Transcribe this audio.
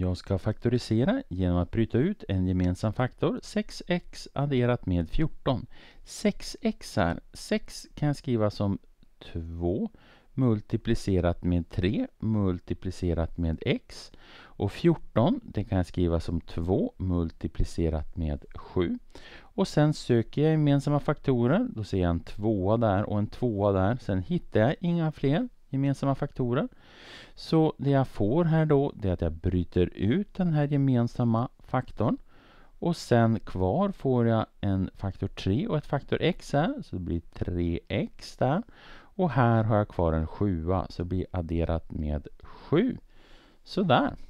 Jag ska faktorisera genom att bryta ut en gemensam faktor, 6x adderat med 14. 6x är, 6 kan jag skriva som 2 multiplicerat med 3 multiplicerat med x. Och 14 det kan jag skriva som 2 multiplicerat med 7. Och sen söker jag gemensamma faktorer. Då ser jag en tvåa där och en tvåa där. Sen hittar jag inga fler gemensamma faktorer. Så det jag får här då, det är att jag bryter ut den här gemensamma faktorn. Och sen kvar får jag en faktor 3 och ett faktor x här, så det blir 3x där. Och här har jag kvar en 7 så det blir adderat med 7. Sådär.